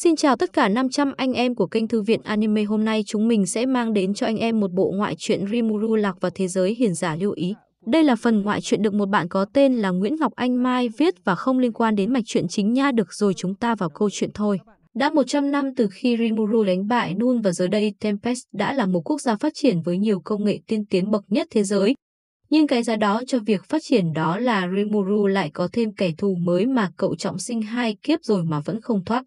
Xin chào tất cả 500 anh em của kênh Thư viện Anime. Hôm nay chúng mình sẽ mang đến cho anh em một bộ ngoại truyện Rimuru Lạc vào Thế giới Hiền Giả lưu ý. Đây là phần ngoại truyện được một bạn có tên là Nguyễn Ngọc Anh Mai viết và không liên quan đến mạch truyện chính nha. Được rồi chúng ta vào câu chuyện thôi. Đã 100 năm từ khi Rimuru đánh bại Nun và giờ đây Tempest đã là một quốc gia phát triển với nhiều công nghệ tiên tiến bậc nhất thế giới. Nhưng cái giá đó cho việc phát triển đó là Rimuru lại có thêm kẻ thù mới mà cậu trọng sinh hai kiếp rồi mà vẫn không thoát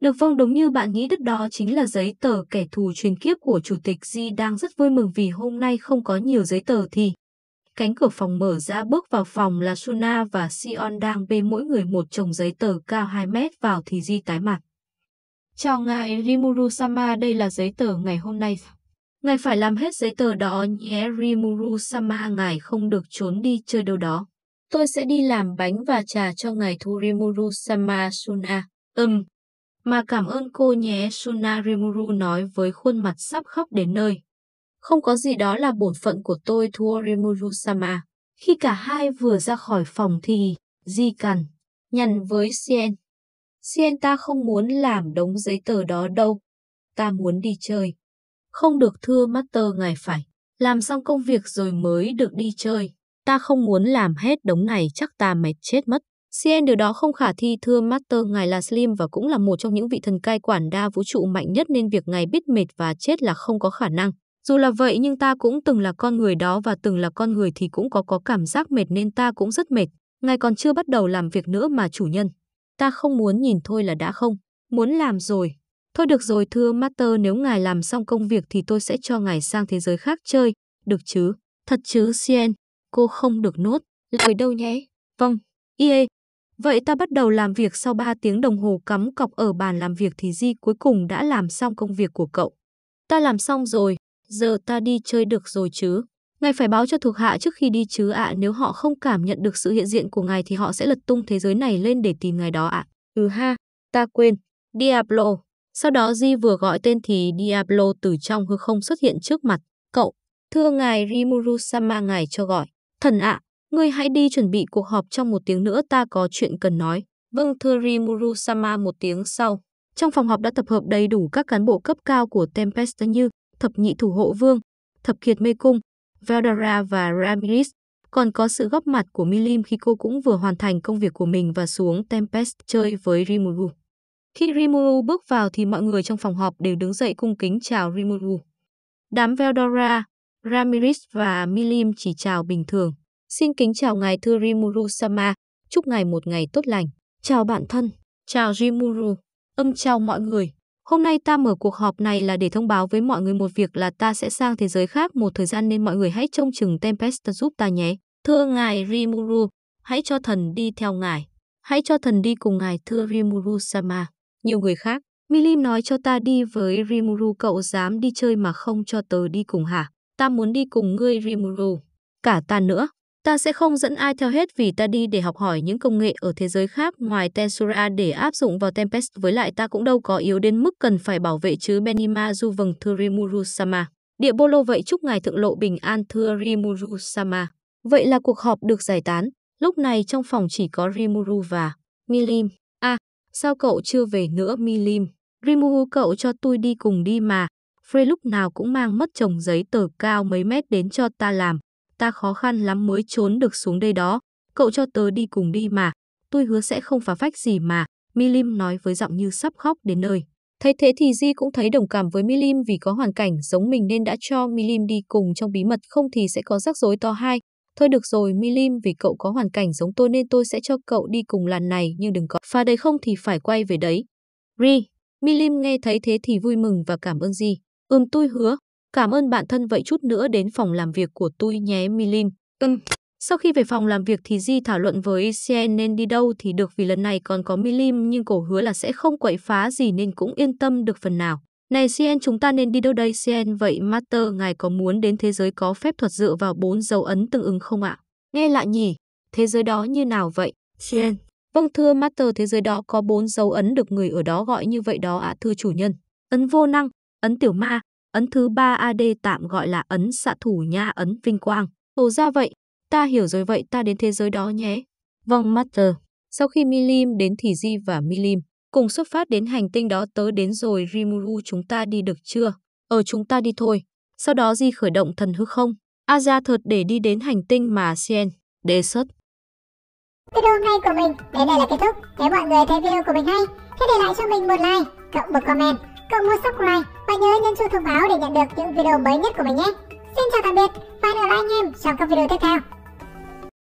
được phong vâng, đúng như bạn nghĩ đất đó chính là giấy tờ kẻ thù truyền kiếp của Chủ tịch Di đang rất vui mừng vì hôm nay không có nhiều giấy tờ thì. Cánh cửa phòng mở ra bước vào phòng là Suna và Sion đang bê mỗi người một chồng giấy tờ cao 2 mét vào thì Di tái mặt. Chào ngài Rimuru-sama đây là giấy tờ ngày hôm nay. Ngài phải làm hết giấy tờ đó nhé Rimuru-sama ngài không được trốn đi chơi đâu đó. Tôi sẽ đi làm bánh và trà cho ngài thu rimuru sama Suna. Ừm, mà cảm ơn cô nhé, Sunarimuru nói với khuôn mặt sắp khóc đến nơi. Không có gì đó là bổn phận của tôi, thua Thuorimuru-sama. Khi cả hai vừa ra khỏi phòng thì, Di Cằn, nhằn với Sien. Sien ta không muốn làm đống giấy tờ đó đâu. Ta muốn đi chơi. Không được thưa Master ngài phải. Làm xong công việc rồi mới được đi chơi. Ta không muốn làm hết đống này chắc ta mệt chết mất. CN điều đó không khả thi thưa Master ngài là Slim và cũng là một trong những vị thần cai quản đa vũ trụ mạnh nhất nên việc ngài biết mệt và chết là không có khả năng. Dù là vậy nhưng ta cũng từng là con người đó và từng là con người thì cũng có có cảm giác mệt nên ta cũng rất mệt. Ngài còn chưa bắt đầu làm việc nữa mà chủ nhân. Ta không muốn nhìn thôi là đã không. Muốn làm rồi. Thôi được rồi thưa Master nếu ngài làm xong công việc thì tôi sẽ cho ngài sang thế giới khác chơi. Được chứ? Thật chứ Sien? Cô không được nốt. Lời đâu nhé? Vâng. Ie, Vậy ta bắt đầu làm việc sau 3 tiếng đồng hồ cắm cọc ở bàn làm việc thì Di cuối cùng đã làm xong công việc của cậu. Ta làm xong rồi, giờ ta đi chơi được rồi chứ. Ngài phải báo cho thuộc hạ trước khi đi chứ ạ, nếu họ không cảm nhận được sự hiện diện của ngài thì họ sẽ lật tung thế giới này lên để tìm ngài đó ạ. Ừ ha, ta quên, Diablo. Sau đó Di vừa gọi tên thì Diablo từ trong hư không xuất hiện trước mặt. Cậu, thưa ngài Rimuru Sama ngài cho gọi. Thần ạ, Ngươi hãy đi chuẩn bị cuộc họp trong một tiếng nữa ta có chuyện cần nói. Vâng thưa Rimuru Sama một tiếng sau. Trong phòng họp đã tập hợp đầy đủ các cán bộ cấp cao của Tempest như thập nhị thủ hộ vương, thập kiệt mê cung, Veldara và Ramirez. Còn có sự góp mặt của Milim khi cô cũng vừa hoàn thành công việc của mình và xuống Tempest chơi với Rimuru. Khi Rimuru bước vào thì mọi người trong phòng họp đều đứng dậy cung kính chào Rimuru. Đám Veldora, Ramirez và Milim chỉ chào bình thường. Xin kính chào ngài thưa Rimuru Sama, chúc ngài một ngày tốt lành. Chào bạn thân, chào Rimuru, âm chào mọi người. Hôm nay ta mở cuộc họp này là để thông báo với mọi người một việc là ta sẽ sang thế giới khác một thời gian nên mọi người hãy trông chừng Tempest giúp ta nhé. Thưa ngài Rimuru, hãy cho thần đi theo ngài. Hãy cho thần đi cùng ngài thưa Rimuru Sama. Nhiều người khác, Milim nói cho ta đi với Rimuru cậu dám đi chơi mà không cho tớ đi cùng hả? Ta muốn đi cùng ngươi Rimuru. Cả ta nữa. Ta sẽ không dẫn ai theo hết vì ta đi để học hỏi những công nghệ ở thế giới khác ngoài Tensura để áp dụng vào Tempest với lại ta cũng đâu có yếu đến mức cần phải bảo vệ chứ Benima du vầng Thurimuru Sama. Địa Bolo vậy chúc ngài thượng lộ bình an Thurimuru Sama. Vậy là cuộc họp được giải tán. Lúc này trong phòng chỉ có Rimuru và Milim. À, sao cậu chưa về nữa Milim? Rimuru cậu cho tôi đi cùng đi mà. Frey lúc nào cũng mang mất chồng giấy tờ cao mấy mét đến cho ta làm ta khó khăn lắm mới trốn được xuống đây đó, cậu cho tớ đi cùng đi mà, tôi hứa sẽ không phá phách gì mà, Milim nói với giọng như sắp khóc đến nơi. Thấy thế thì Di cũng thấy đồng cảm với Milim vì có hoàn cảnh giống mình nên đã cho Milim đi cùng trong bí mật không thì sẽ có rắc rối to hai. Thôi được rồi Milim vì cậu có hoàn cảnh giống tôi nên tôi sẽ cho cậu đi cùng làn này nhưng đừng có pha đấy không thì phải quay về đấy. Ri, Milim nghe thấy thế thì vui mừng và cảm ơn Di. Ừm tôi hứa, Cảm ơn bạn thân vậy chút nữa đến phòng làm việc của tôi nhé Milim. Ừm. Sau khi về phòng làm việc thì Di thảo luận với Sien nên đi đâu thì được vì lần này còn có Milim nhưng cổ hứa là sẽ không quậy phá gì nên cũng yên tâm được phần nào. Này Sien chúng ta nên đi đâu đây Sien vậy Master ngài có muốn đến thế giới có phép thuật dựa vào bốn dấu ấn tương ứng không ạ? Nghe lạ nhỉ, thế giới đó như nào vậy? Sien. Vâng thưa Master thế giới đó có bốn dấu ấn được người ở đó gọi như vậy đó ạ à, thưa chủ nhân. Ấn vô năng, ấn tiểu ma, Ấn thứ ba AD tạm gọi là ấn xạ thủ nha ấn vinh quang. Ồ ra vậy, ta hiểu rồi vậy ta đến thế giới đó nhé. Vong Master. Sau khi Milim đến thì Di và Milim cùng xuất phát đến hành tinh đó tớ đến rồi Rimuru chúng ta đi được chưa? Ở ờ, chúng ta đi thôi. Sau đó Di khởi động thần hư không. Aja thật để đi đến hành tinh mà Sien đề xuất. Video hôm nay của mình đến đây là kết thúc. Nếu mọi người thấy video của mình hay, hãy để lại cho mình một like, cộng một comment, cộng một subscribe và nhớ nhấn chuông thông báo để nhận được những video mới nhất của mình nhé. Xin chào tạm biệt và hẹn gặp lại anh em trong các video tiếp theo.